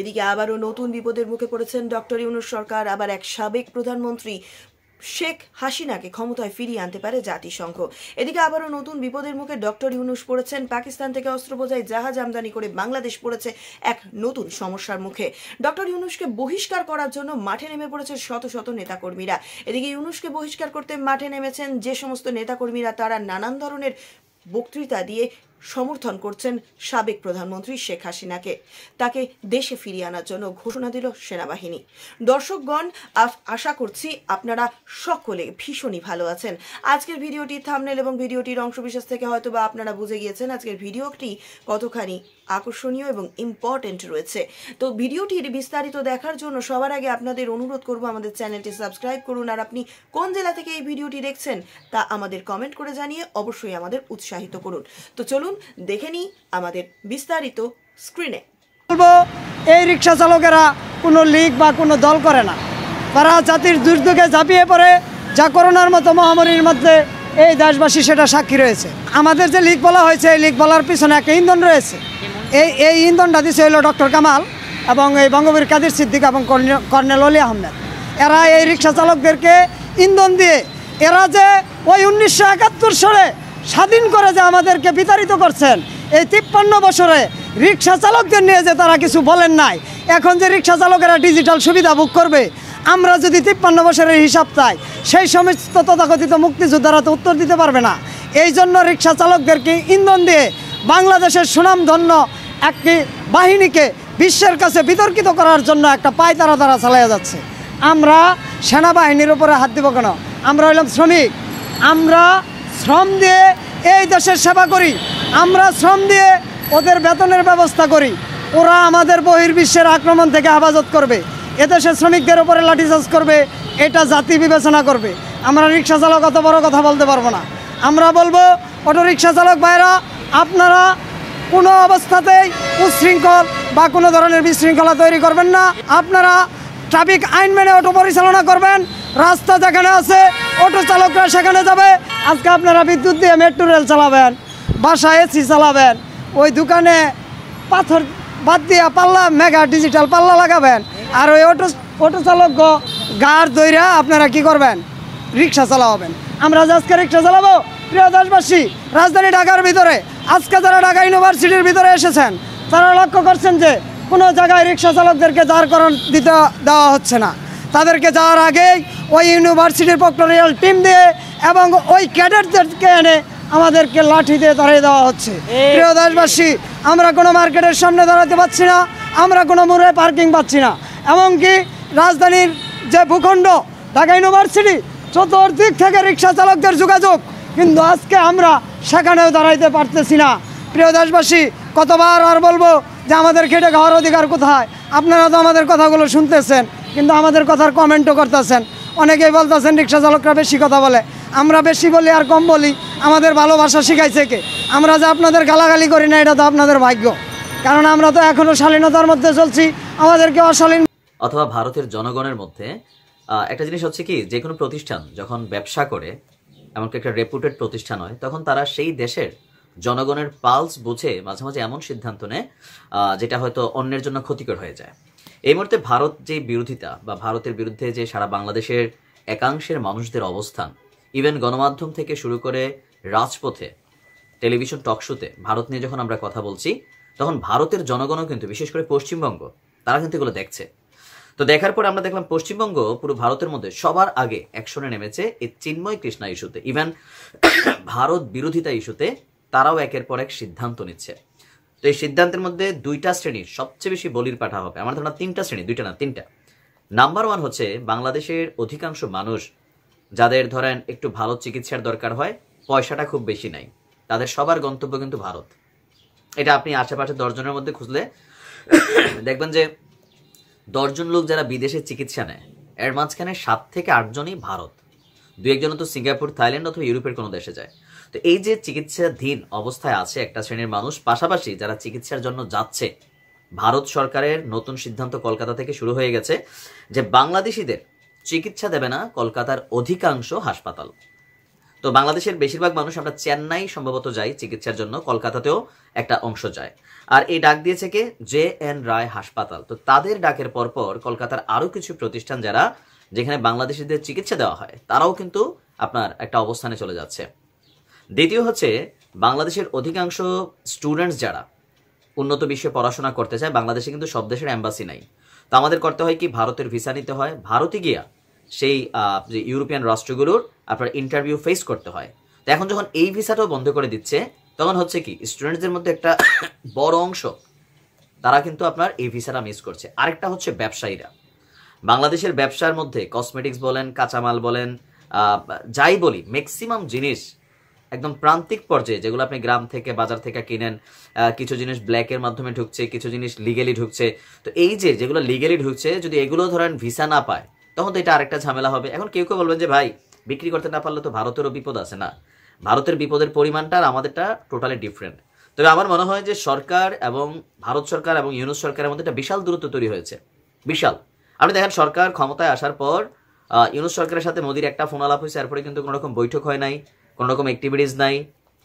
এদিকে আবারও নতুন বিপদের মুখে পড়েছেন ডক্টর ইউনুস সরকার আবার এক সাবেক প্রধানমন্ত্রী শেখ হাসিনাকে ক্ষমতায় ফিরিয়ে আনতে পারে জাতিসংঘ এদিকে আবারও নতুন বিপদের মুখে ডক্টর ইউনুস পড়েছেন পাকিস্তান থেকে অস্ত্রবোঝাই জাহাজ আমদানি করে বাংলাদেশ পড়েছে এক নতুন সমস্যার মুখে ডক্টর ইউনুসকে বহিষ্কার করার জন্য মাঠে নেমে পড়েছে শত শত নেতাকর্মীরা এদিকে ইউনুসকে বহিষ্কার করতে মাঠে নেমেছেন যে সমস্ত নেতাকর্মীরা তারা নানান ধরনের বক্তৃতা দিয়ে সমর্থন করছেন সাবেক প্রধানমন্ত্রী শেখ হাসিনাকে তাকে দেশে ফিরিয়ে আনার জন্য ঘোষণা দিল সেনাবাহিনী দর্শকগণ আশা করছি আপনারা সকলে ভীষণই ভালো আছেন আজকের ভিডিওটি থামনেল এবং ভিডিওটির অংশবিশেষ থেকে হয়তো বা আপনারা বুঝে গিয়েছেন আজকের ভিডিওটি কতখানি আকর্ষণীয় এবং ইম্পর্টেন্ট রয়েছে তো ভিডিওটির বিস্তারিত দেখার জন্য সবার আগে আপনাদের অনুরোধ করব আমাদের চ্যানেলটি সাবস্ক্রাইব করুন আর আপনি কোন জেলা থেকে এই ভিডিওটি দেখছেন তা আমাদের কমেন্ট করে জানিয়ে অবশ্যই আমাদের উৎসাহিত করুন তো চলুন চলুন দেখে নিই আমাদের বিস্তারিত স্ক্রিনে বলবো এই রিক্সা চালকেরা কোনো লিগ বা কোনো দল করে না তারা জাতির দুর্যোগে ঝাঁপিয়ে পড়ে যা করোনার মতো মহামারীর মধ্যে এই দেশবাসী সেটা সাক্ষী রয়েছে আমাদের যে লিগ বলা হয়েছে এই লিগ বলার পিছনে একটা ইন্ধন রয়েছে এই এই ইন্ধনটা দিচ্ছে হলো ডক্টর কামাল এবং এই বঙ্গবীর কাদির সিদ্দিক এবং কর্নেল অলি আহমেদ এরা এই রিক্সা চালকদেরকে ইন্ধন দিয়ে এরা যে ওই উনিশশো একাত্তর সালে স্বাধীন করে যে আমাদেরকে বিতাড়িত করছেন এই তিপ্পান্ন বছরে রিক্সা চালকদের নিয়ে যে তারা কিছু বলেন নাই এখন যে রিক্সা চালকেরা ডিজিটাল সুবিধা ভোগ করবে আমরা যদি তিপ্পান্ন বছরের হিসাব চাই সেই সমস্ত তথাকথিত মুক্তিযোদ্ধারা তো উত্তর দিতে পারবে না এই জন্য রিক্সা চালকদেরকে ইন্ধন দিয়ে বাংলাদেশের সুনামধন্য একটি বাহিনীকে বিশ্বের কাছে বিতর্কিত করার জন্য একটা পায়তারা তারা চালাইয়া যাচ্ছে আমরা সেনাবাহিনীর উপরে হাত দিব কেন আমরা হইলাম শ্রমিক আমরা শ্রম দিয়ে এই দেশের সেবা করি আমরা শ্রম দিয়ে ওদের বেতনের ব্যবস্থা করি ওরা আমাদের বহির্বিশ্বের আক্রমণ থেকে হেফাজত করবে দেশের শ্রমিকদের উপরে লাঠিচার্জ করবে এটা জাতি বিবেচনা করবে আমরা রিক্সা চালক অত বড় কথা বলতে পারবো না আমরা বলবো অটোরিক্সা চালক ভাইরা আপনারা কোনো অবস্থাতেই উচ্ছৃঙ্খল বা কোনো ধরনের বিশৃঙ্খলা তৈরি করবেন না আপনারা ট্রাফিক আইন মেনে অটো পরিচালনা করবেন রাস্তা যেখানে আছে অটো চালকরা সেখানে যাবে আজকে আপনারা বিদ্যুৎ দিয়ে মেট্রো রেল চালাবেন বাসা এসি চালাবেন ওই দোকানে পাথর বাদ দিয়ে পাল্লা মেগা ডিজিটাল পাল্লা লাগাবেন আর ওই অটো অটো চালক গাড় দইরা আপনারা কি করবেন রিক্সা চালাবেন আমরা আজকে রিক্সা চালাবো প্রিয় দেশবাসী রাজধানী ঢাকার ভিতরে আজকে যারা ঢাকা ইউনিভার্সিটির ভিতরে এসেছেন তারা লক্ষ্য করছেন যে কোনো জায়গায় রিক্সা চালকদেরকে দাঁড় করান দিতে দেওয়া হচ্ছে না তাদেরকে যাওয়ার আগেই ওই ইউনিভার্সিটির প্রক্টোরিয়াল টিম দিয়ে এবং ওই ক্যাডেটদেরকে এনে আমাদেরকে লাঠি দিয়ে দাঁড়িয়ে দেওয়া হচ্ছে প্রিয় দেশবাসী আমরা কোনো মার্কেটের সামনে দাঁড়াতে পারছি না আমরা কোনো মোড়ে পার্কিং পাচ্ছি না এমনকি রাজধানীর যে ভূখণ্ড ঢাকা ইউনিভার্সিটি চতুর্দিক থেকে রিক্সা চালকদের যোগাযোগ কিন্তু আজকে আমরা সেখানেও দাঁড়াইতে পারতেছি না প্রিয় দেশবাসী কতবার আর বলবো যে আমাদের খেটে খাওয়ার অধিকার কোথায় আপনারা তো আমাদের কথাগুলো শুনতেছেন কিন্তু আমাদের কথার কমেন্টও করতেছেন অনেকেই বলতেছেন রিক্সা চালকরা বেশি কথা বলে আমরা বেশি বলি আর কম বলি আমাদের ভালোবাসা শিখাইছে কে আমরা যে আপনাদের গালাগালি করি না এটা তো আপনাদের ভাগ্য কারণ আমরা তো এখনও শালীনতার মধ্যে চলছি আমাদেরকে অশালীন অথবা ভারতের জনগণের মধ্যে একটা জিনিস হচ্ছে কি যে কোনো প্রতিষ্ঠান যখন ব্যবসা করে এমনকি একটা রেপুটেড প্রতিষ্ঠান হয় তখন তারা সেই দেশের জনগণের পালস বুঝে মাঝে মাঝে এমন সিদ্ধান্ত নেয় যেটা হয়তো অন্যের জন্য ক্ষতিকর হয়ে যায় এই মুহূর্তে ভারত যে বিরোধিতা বা ভারতের বিরুদ্ধে যে সারা বাংলাদেশের একাংশের মানুষদের অবস্থান ইভেন গণমাধ্যম থেকে শুরু করে রাজপথে টেলিভিশন টকশোতে ভারত নিয়ে যখন আমরা কথা বলছি তখন ভারতের জনগণও কিন্তু বিশেষ করে পশ্চিমবঙ্গ তারা কিন্তু এগুলো দেখছে তো দেখার পর আমরা দেখলাম পশ্চিমবঙ্গ পুরো ভারতের মধ্যে সবার আগে একশনে নেমেছে এই চিন্ময় কৃষ্ণা ইস্যুতে ইভেন ভারত বিরোধিতা ইস্যুতে তারাও একের পর এক সিদ্ধান্ত নিচ্ছে তো এই সিদ্ধান্তের মধ্যে দুইটা শ্রেণীর সবচেয়ে বেশি বলির পাঠা হবে আমার ধরনা তিনটা শ্রেণী দুইটা না তিনটা নাম্বার ওয়ান হচ্ছে বাংলাদেশের অধিকাংশ মানুষ যাদের ধরেন একটু ভালো চিকিৎসার দরকার হয় পয়সাটা খুব বেশি নাই তাদের সবার গন্তব্য কিন্তু ভারত এটা আপনি আশেপাশে দশজনের মধ্যে খুঁজলে দেখবেন যে দশজন লোক যারা বিদেশে চিকিৎসা নেয় এর মাঝখানে সাত থেকে আটজনই ভারত দু একজন তো সিঙ্গাপুর থাইল্যান্ড অথবা ইউরোপের কোনো দেশে যায় তো এই যে চিকিৎসাধীন অবস্থায় আছে একটা শ্রেণীর মানুষ পাশাপাশি যারা চিকিৎসার জন্য যাচ্ছে ভারত সরকারের নতুন সিদ্ধান্ত কলকাতা থেকে শুরু হয়ে গেছে যে বাংলাদেশিদের চিকিৎসা দেবে না কলকাতার অধিকাংশ হাসপাতাল তো বাংলাদেশের বেশিরভাগ মানুষ আমরা চেন্নাই সম্ভবত যাই চিকিৎসার জন্য কলকাতাতেও একটা অংশ যায় আর এই ডাক দিয়েছে কে জে এন রায় হাসপাতাল তো তাদের ডাকের পরপর কলকাতার আরও কিছু প্রতিষ্ঠান যারা যেখানে বাংলাদেশিদের চিকিৎসা দেওয়া হয় তারাও কিন্তু আপনার একটা অবস্থানে চলে যাচ্ছে দ্বিতীয় হচ্ছে বাংলাদেশের অধিকাংশ স্টুডেন্টস যারা উন্নত বিশ্বে পড়াশোনা করতে চায় বাংলাদেশে কিন্তু সব দেশের অ্যাম্বাসি নাই তো আমাদের করতে হয় কি ভারতের ভিসা নিতে হয় ভারতে গিয়া সেই যে ইউরোপিয়ান রাষ্ট্রগুলোর আপনার ইন্টারভিউ ফেস করতে হয় তো এখন যখন এই ভিসাটাও বন্ধ করে দিচ্ছে তখন হচ্ছে কি স্টুডেন্টদের মধ্যে একটা বড় অংশ তারা কিন্তু আপনার এই ভিসাটা মিস করছে আরেকটা হচ্ছে ব্যবসায়ীরা বাংলাদেশের ব্যবসার মধ্যে কসমেটিক্স বলেন কাঁচামাল বলেন যাই বলি ম্যাক্সিমাম জিনিস একদম প্রান্তিক পর্যায়ে যেগুলো আপনি গ্রাম থেকে বাজার থেকে কিনেন কিছু জিনিস ব্ল্যাকের মাধ্যমে ঢুকছে কিছু জিনিস লিগেলি ঢুকছে তো এই যে যেগুলো লিগেলি ঢুকছে যদি এগুলো ধরেন ভিসা না পায় তখন তো এটা আরেকটা ঝামেলা হবে এখন কেউ কেউ বলবেন যে ভাই বিক্রি করতে না পারলে তো ভারতেরও বিপদ আছে না ভারতের বিপদের পরিমাণটা আর আমাদেরটা টোটালি ডিফারেন্ট তবে আমার মনে হয় যে সরকার এবং ভারত সরকার এবং ইউনুস সরকারের মধ্যে একটা বিশাল দূরত্ব তৈরি হয়েছে বিশাল আপনি দেখেন সরকার ক্ষমতায় আসার পর ইউনুস সরকারের সাথে মোদির একটা ফোন আলাপ হয়েছে এরপরে কিন্তু কোনো রকম বৈঠক হয় নাই কোনো রকম অ্যাক্টিভিটিস নাই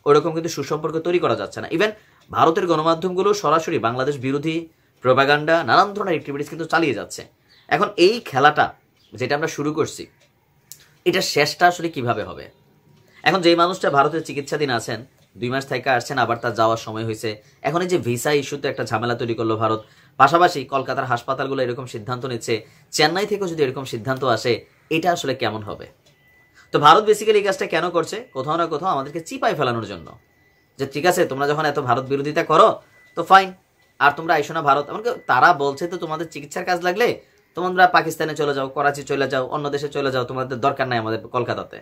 ওরকম কিন্তু সুসম্পর্ক তৈরি করা যাচ্ছে না ইভেন ভারতের গণমাধ্যমগুলো সরাসরি বাংলাদেশ বিরোধী প্রোপাগান্ডা নানান ধরনের অ্যাক্টিভিটিস কিন্তু চালিয়ে যাচ্ছে এখন এই খেলাটা যেটা আমরা শুরু করছি এটা শেষটা আসলে কিভাবে হবে এখন যেই মানুষটা ভারতের চিকিৎসাধীন আছেন দুই মাস থেকে আসছেন আবার তার যাওয়ার সময় হয়েছে এখন এই যে ভিসা ইস্যুতে একটা ঝামেলা তৈরি করলো ভারত পাশাপাশি কলকাতার হাসপাতালগুলো এরকম সিদ্ধান্ত নিচ্ছে চেন্নাই থেকেও যদি এরকম সিদ্ধান্ত আসে এটা আসলে কেমন হবে তো ভারত বেসিক্যালি এই কাজটা কেন করছে কোথাও না কোথাও আমাদেরকে চিপাই ফেলানোর জন্য যে ঠিক আছে তোমরা যখন এত ভারত বিরোধিতা করো তো ফাইন আর তোমরা আইসো না ভারত এমনকি তারা বলছে তো তোমাদের চিকিৎসার কাজ লাগলে তোমরা পাকিস্তানে চলে যাও করাচি চলে যাও অন্য দেশে চলে যাও তোমাদের দরকার নাই আমাদের কলকাতাতে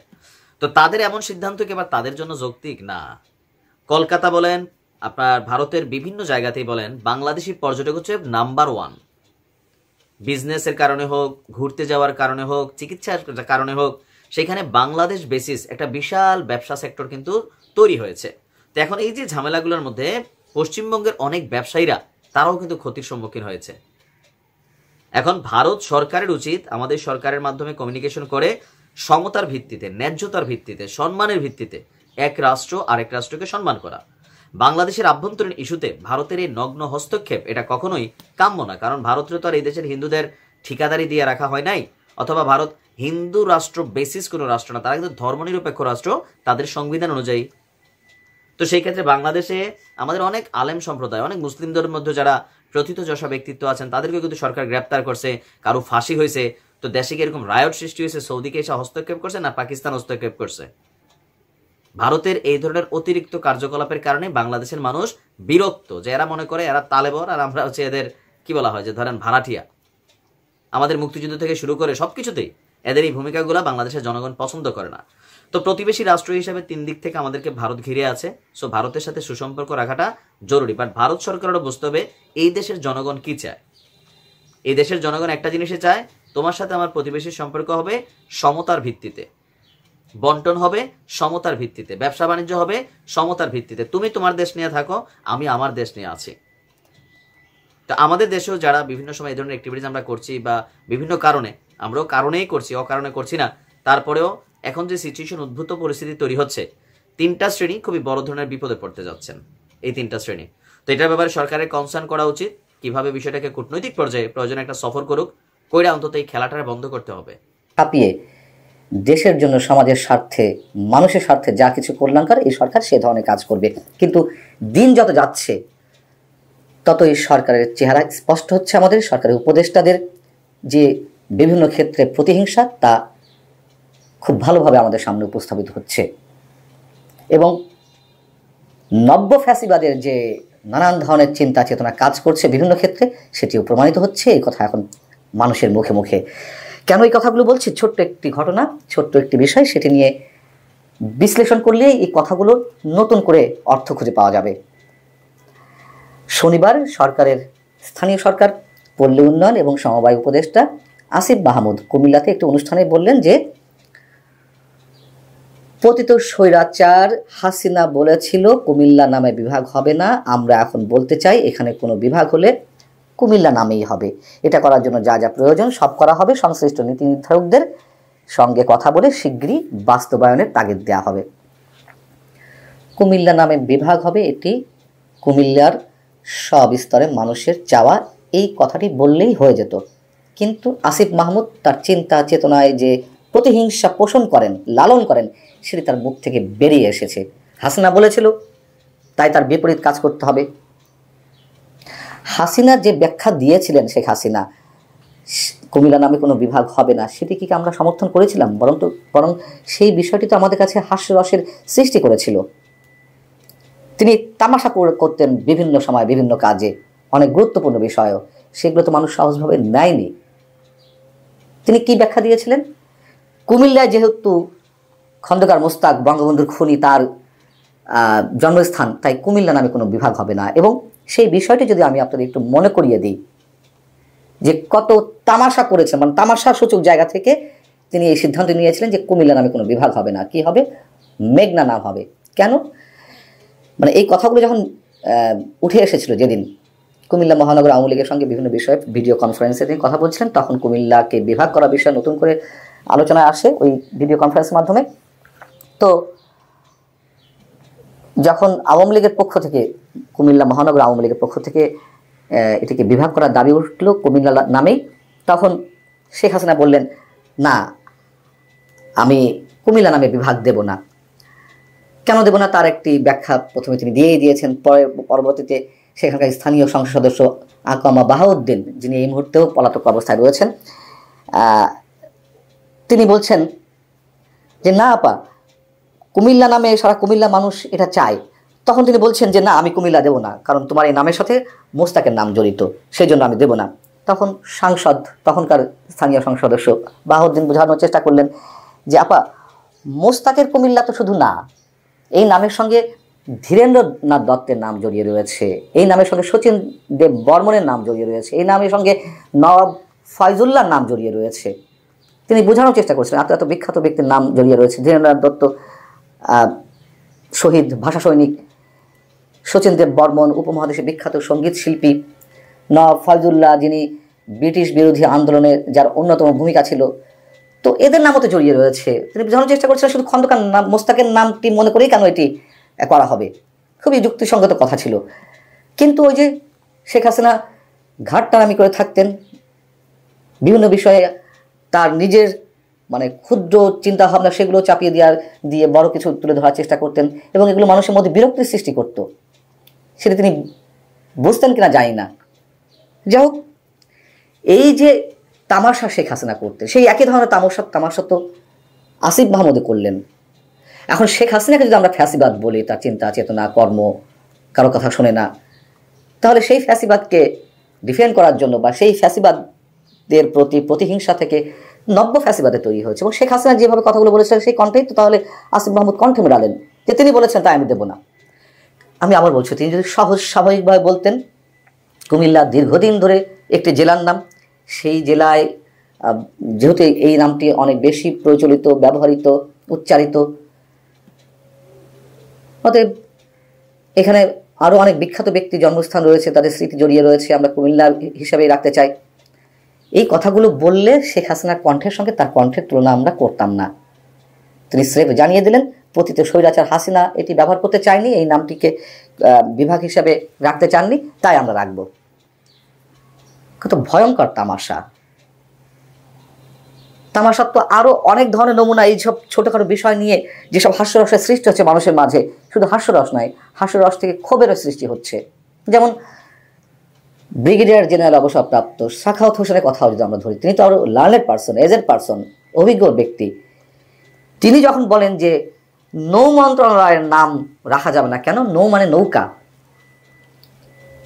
তো তাদের এমন সিদ্ধান্ত কি এবার তাদের জন্য যৌক্তিক না কলকাতা বলেন আপনার ভারতের বিভিন্ন জায়গাতেই বলেন বাংলাদেশি পর্যটক হচ্ছে নাম্বার ওয়ান বিজনেসের কারণে হোক ঘুরতে যাওয়ার কারণে হোক চিকিৎসার কারণে হোক সেখানে বাংলাদেশ বেসিস একটা বিশাল ব্যবসা সেক্টর কিন্তু তৈরি হয়েছে তো এখন এই যে ঝামেলাগুলোর মধ্যে পশ্চিমবঙ্গের অনেক ব্যবসায়ীরা তারাও কিন্তু ক্ষতির সম্মুখীন হয়েছে এখন ভারত সরকারের উচিত আমাদের সরকারের মাধ্যমে কমিউনিকেশন করে সমতার ভিত্তিতে ন্যায্যতার ভিত্তিতে সম্মানের ভিত্তিতে এক রাষ্ট্র আরেক রাষ্ট্রকে সম্মান করা বাংলাদেশের আভ্যন্তরীণ ইস্যুতে ভারতের এই নগ্ন হস্তক্ষেপ এটা কখনোই কাম্য না কারণ ভারতের তো আর এই দেশের হিন্দুদের ঠিকাদারি দিয়ে রাখা হয় নাই অথবা ভারত হিন্দু রাষ্ট্র বেসিস কোনো রাষ্ট্র না তারা কিন্তু ধর্মনিরপেক্ষ রাষ্ট্র তাদের সংবিধান অনুযায়ী তো সেই ক্ষেত্রে বাংলাদেশে আমাদের অনেক আলেম সম্প্রদায় অনেক মুসলিমদের মধ্যে যারা প্রথিত যশা ব্যক্তিত্ব আছেন তাদেরকে কিন্তু সরকার গ্রেপ্তার করছে কারো ফাঁসি হয়েছে তো দেশে কি এরকম রায়ট সৃষ্টি হয়েছে সৌদিকে এসে হস্তক্ষেপ করছে না পাকিস্তান হস্তক্ষেপ করছে ভারতের এই ধরনের অতিরিক্ত কার্যকলাপের কারণে বাংলাদেশের মানুষ বিরক্ত যে এরা মনে করে এরা তালেবর আর আমরা হচ্ছে এদের কি বলা হয় যে ধরেন ভাড়াটিয়া আমাদের মুক্তিযুদ্ধ থেকে শুরু করে সব কিছুতেই এদের এই ভূমিকাগুলো বাংলাদেশের জনগণ পছন্দ করে না তো প্রতিবেশী রাষ্ট্র হিসেবে তিন দিক থেকে আমাদেরকে ভারত ঘিরে আছে সো ভারতের সাথে সুসম্পর্ক রাখাটা জরুরি বাট ভারত সরকারও বুঝতে হবে এই দেশের জনগণ কি চায় এই দেশের জনগণ একটা জিনিসই চায় তোমার সাথে আমার প্রতিবেশীর সম্পর্ক হবে সমতার ভিত্তিতে বন্টন হবে সমতার ভিত্তিতে ব্যবসা বাণিজ্য হবে সমতার ভিত্তিতে তুমি তোমার দেশ নিয়ে থাকো আমি আমার দেশ নিয়ে আছি তো আমাদের দেশেও যারা বিভিন্ন সময় এই ধরনের অ্যাক্টিভিটিস আমরা করছি বা বিভিন্ন কারণে আমরাও কারণেই করছি অকারণে করছি না তারপরেও এখন যে সিচুয়েশন উদ্ভূত পরিস্থিতি তৈরি হচ্ছে তিনটা শ্রেণী খুবই বড় ধরনের বিপদে পড়তে যাচ্ছেন এই তিনটা শ্রেণী তো এটার ব্যাপারে সরকারের কনসার্ন করা উচিত কিভাবে বিষয়টাকে কূটনৈতিক পর্যায়ে প্রয়োজনে একটা সফর করুক কইরা অন্তত এই খেলাটা বন্ধ করতে হবে ছাপিয়ে দেশের জন্য সমাজের স্বার্থে মানুষের স্বার্থে যা কিছু করে এই সরকার সে ধরনের কাজ করবে কিন্তু দিন যত যাচ্ছে তত এই সরকারের চেহারা স্পষ্ট হচ্ছে আমাদের সরকারের উপদেষ্টাদের যে বিভিন্ন ক্ষেত্রে প্রতিহিংসা তা খুব ভালোভাবে আমাদের সামনে উপস্থাপিত হচ্ছে এবং নব্য ফ্যাসিবাদের যে নানান ধরনের চিন্তা চেতনা কাজ করছে বিভিন্ন ক্ষেত্রে সেটিও প্রমাণিত হচ্ছে এই কথা এখন মানুষের মুখে মুখে কেন এই কথাগুলো বলছি ছোট্ট একটি ঘটনা ছোট্ট একটি বিষয় সেটি নিয়ে বিশ্লেষণ করলে এই কথাগুলো নতুন করে অর্থ খুঁজে পাওয়া যাবে শনিবার সরকারের স্থানীয় সরকার পল্লী উন্নয়ন এবং সমবায় উপদেষ্টা আসিফ মাহমুদ কুমিল্লাতে একটি অনুষ্ঠানে বললেন যে পতিত স্বৈরাচার হাসিনা বলেছিল কুমিল্লা নামে বিভাগ হবে না আমরা এখন বলতে চাই এখানে কোনো বিভাগ হলে কুমিল্লা নামেই হবে এটা করার জন্য যা যা প্রয়োজন সব করা হবে সংশ্লিষ্ট নীতি নির্ধারকদের সঙ্গে কথা বলে শীঘ্রই বাস্তবায়নের তাগিদ দেওয়া হবে কুমিল্লা নামে বিভাগ হবে এটি কুমিল্লার সব স্তরে মানুষের চাওয়া এই কথাটি বললেই হয়ে যেত কিন্তু আসিফ মাহমুদ তার চিন্তা চেতনায় যে প্রতিহিংসা পোষণ করেন লালন করেন সেটি তার মুখ থেকে বেরিয়ে এসেছে হাসিনা বলেছিল তাই তার বিপরীত কাজ করতে হবে হাসিনা যে ব্যাখ্যা দিয়েছিলেন শেখ হাসিনা কুমিল্লা নামে কোনো বিভাগ হবে না সেটি কি আমরা সমর্থন করেছিলাম বরং তো বরং সেই বিষয়টি তো আমাদের কাছে হাস্যরসের সৃষ্টি করেছিল তিনি তামাশা করতেন বিভিন্ন সময় বিভিন্ন কাজে অনেক গুরুত্বপূর্ণ বিষয়ও সেগুলো তো মানুষ সহজভাবে নেয়নি তিনি কি ব্যাখ্যা দিয়েছিলেন কুমিল্লায় যেহেতু খন্দকার মোস্তাক বঙ্গবন্ধুর খুনি তার জন্মস্থান তাই কুমিল্লা নামে কোনো বিভাগ হবে না এবং সেই বিষয়টি যদি আমি আপনাদের একটু মনে করিয়ে দিই যে কত তামাশা করেছেন মানে তামাশা সূচক জায়গা থেকে তিনি এই সিদ্ধান্ত নিয়েছিলেন যে কুমিল্লা নামে কোনো বিভাগ হবে না কি হবে মেঘনা নাম হবে কেন মানে এই কথাগুলো যখন উঠে এসেছিল যেদিন কুমিল্লা মহানগর আওয়ামী লীগের সঙ্গে বিভিন্ন বিষয়ে ভিডিও কনফারেন্সে তিনি কথা বলছিলেন তখন কুমিল্লাকে বিভাগ করা বিষয়ে নতুন করে আলোচনায় আসে ওই ভিডিও কনফারেন্সের মাধ্যমে তো যখন আওয়ামী লীগের পক্ষ থেকে কুমিল্লা মহানগর আওয়ামী লীগের পক্ষ থেকে এটিকে বিভাগ করার দাবি উঠল কুমিল্লা নামেই তখন শেখ হাসিনা বললেন না আমি কুমিল্লা নামে বিভাগ দেব না কেন দেব না তার একটি ব্যাখ্যা প্রথমে তিনি দিয়েই দিয়েছেন পরে পরবর্তীতে সেখানকার স্থানীয় সংসদ সদস্য আকামা বাহাউদ্দিন যিনি এই মুহূর্তেও পলাতক অবস্থায় রয়েছেন তিনি বলছেন যে না আপা কুমিল্লা নামে সারা কুমিল্লা মানুষ এটা চায় তখন তিনি বলছেন যে না আমি কুমিল্লা দেব না কারণ তোমার এই নামের সাথে মোস্তাকের নাম জড়িত সেই জন্য আমি দেব না তখন সাংসদ তখনকার স্থানীয় সংসদ সদস্য বাহাউদ্দিন বোঝানোর চেষ্টা করলেন যে আপা মোস্তাকের কুমিল্লা তো শুধু না এই নামের সঙ্গে ধীরেন্দ্রনাথ দত্তের নাম জড়িয়ে রয়েছে এই নামের সঙ্গে সচিন দেব বর্মনের নাম জড়িয়ে রয়েছে এই নামের সঙ্গে নবাব ফয়জুল্লার নাম জড়িয়ে রয়েছে তিনি বোঝানোর চেষ্টা করেছিলেন এত এত বিখ্যাত ব্যক্তির নাম জড়িয়ে রয়েছে ধীরেন্দ্রনাথ দত্ত শহীদ ভাষা সৈনিক শচীন দেব বর্মন উপমহাদেশে বিখ্যাত সঙ্গীত শিল্পী নবাব ফয়জুল্লাহ যিনি ব্রিটিশ বিরোধী আন্দোলনে যার অন্যতম ভূমিকা ছিল তো এদের নামও তো জড়িয়ে রয়েছে তিনি বোঝানোর চেষ্টা করেছিলেন শুধু খন্দকার নাম মোস্তাকের নামটি মনে করেই কেন এটি করা হবে খুবই যুক্তিসঙ্গত কথা ছিল কিন্তু ওই যে শেখ হাসিনা টানামি করে থাকতেন বিভিন্ন বিষয়ে তার নিজের মানে ক্ষুদ্র চিন্তাভাবনা সেগুলো চাপিয়ে দেওয়ার দিয়ে বড় কিছু তুলে ধরার চেষ্টা করতেন এবং এগুলো মানুষের মধ্যে বিরক্তির সৃষ্টি করত সেটা তিনি বুঝতেন কিনা জানি না যাই হোক এই যে তামাশা শেখ হাসিনা করতে সেই একই ধরনের তামাশা তামাশা তো আসিফ মাহমুদে করলেন এখন শেখ হাসিনাকে যদি আমরা ফ্যাসিবাদ বলি তার চিন্তা চেতনা কর্ম কারো কথা শোনে না তাহলে সেই ফ্যাসিবাদকে ডিফেন্ড করার জন্য বা সেই ফ্যাসিবাদের প্রতি প্রতিহিংসা থেকে নব্য ফ্যাসিবাদে তৈরি হয়েছে এবং শেখ হাসিনা যেভাবে কথাগুলো বলেছিলেন সেই কণ্ঠেই তো তাহলে আসিফ মাহমুদ কণ্ঠে মেরালেন যে তিনি বলেছেন তাই আমি দেব না আমি আবার বলছি তিনি যদি সহজ স্বাভাবিকভাবে বলতেন কুমিল্লা দীর্ঘদিন ধরে একটি জেলার নাম সেই জেলায় যেহেতু এই নামটি অনেক বেশি প্রচলিত ব্যবহৃত উচ্চারিত অতএব এখানে আরও অনেক বিখ্যাত ব্যক্তি জন্মস্থান রয়েছে তাদের স্মৃতি জড়িয়ে রয়েছে আমরা কুমিল্লা হিসাবেই রাখতে চাই এই কথাগুলো বললে শেখ হাসিনার কণ্ঠের সঙ্গে তার কণ্ঠের তুলনা আমরা করতাম না তিনি স্রেফ জানিয়ে দিলেন পতিত স্বৈরাচার হাসিনা এটি ব্যবহার করতে চায়নি এই নামটিকে বিভাগ হিসাবে রাখতে চাননি তাই আমরা রাখব কত ভয়ঙ্কর তামাশা তামাশাত্ম আরও অনেক ধরনের নমুনা এইসব ছোটোখাটো বিষয় নিয়ে যেসব হাস্যরসের সৃষ্টি হচ্ছে মানুষের মাঝে শুধু হাস্যরস নয় হাস্যরস থেকে ক্ষোভেরও সৃষ্টি হচ্ছে যেমন ব্রিগেডিয়ার জেনারেল অবসরপ্রাপ্ত শাখাওত হোসেনের কথাও যদি আমরা ধরি তিনি তো আরও লার্নেড পার্সন এজের পার্সন অভিজ্ঞ ব্যক্তি তিনি যখন বলেন যে নৌ মন্ত্রণালয়ের নাম রাখা যাবে না কেন নৌ মানে নৌকা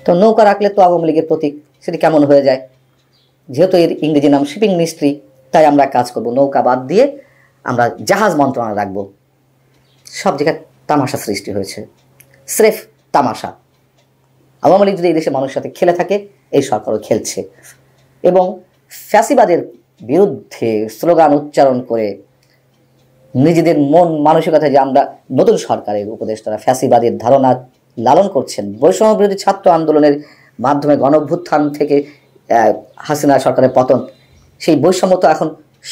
তো নৌকা রাখলে তো আওয়ামী লীগের প্রতীক সেটি কেমন হয়ে যায় যেহেতু এর ইংরেজি নাম শিপিং মিস্ত্রি তাই আমরা কাজ করব নৌকা বাদ দিয়ে আমরা জাহাজ মন্ত্রণা রাখব সব জায়গায় তামাশা সৃষ্টি হয়েছে স্রেফ তামাশা আওয়ামী লীগ যদি এই দেশে মানুষের সাথে খেলে থাকে এই সরকারও খেলছে এবং ফ্যাসিবাদের বিরুদ্ধে স্লোগান উচ্চারণ করে নিজেদের মন মানসিকতা যে আমরা নতুন সরকারের উপদেষ্টারা ফ্যাসিবাদের ধারণা লালন করছেন বৈষম্য বিরোধী ছাত্র আন্দোলনের মাধ্যমে গণভ্যুত্থান থেকে হাসিনা সরকারের পতন সেই বৈষম্য তো এখন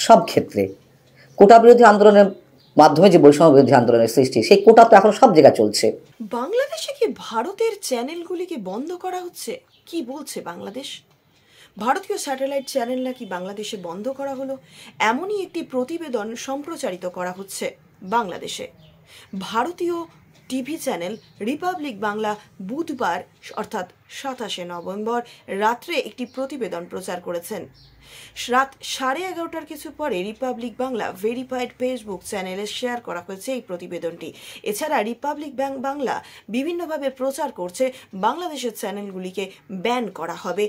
সব ক্ষেত্রে কোটা বিরোধী আন্দোলনের মাধ্যমে যে বৈষম্য বিরোধী আন্দোলনের সৃষ্টি সেই কোটা তো এখন সব জায়গায় চলছে বাংলাদেশে কি ভারতের চ্যানেলগুলিকে বন্ধ করা হচ্ছে কি বলছে বাংলাদেশ ভারতীয় স্যাটেলাইট চ্যানেল নাকি বাংলাদেশে বন্ধ করা হলো এমনই একটি প্রতিবেদন সম্প্রচারিত করা হচ্ছে বাংলাদেশে ভারতীয় টিভি চ্যানেল রিপাবলিক বাংলা বুধবার অর্থাৎ সাতাশে নভেম্বর রাত্রে একটি প্রতিবেদন প্রচার করেছেন রাত সাড়ে এগারোটার কিছু পরে রিপাবলিক বাংলা ভেরিফাইড ফেসবুক চ্যানেলে শেয়ার করা হয়েছে এই প্রতিবেদনটি এছাড়া রিপাবলিক বাংলা বিভিন্নভাবে প্রচার করছে বাংলাদেশের চ্যানেলগুলিকে ব্যান করা হবে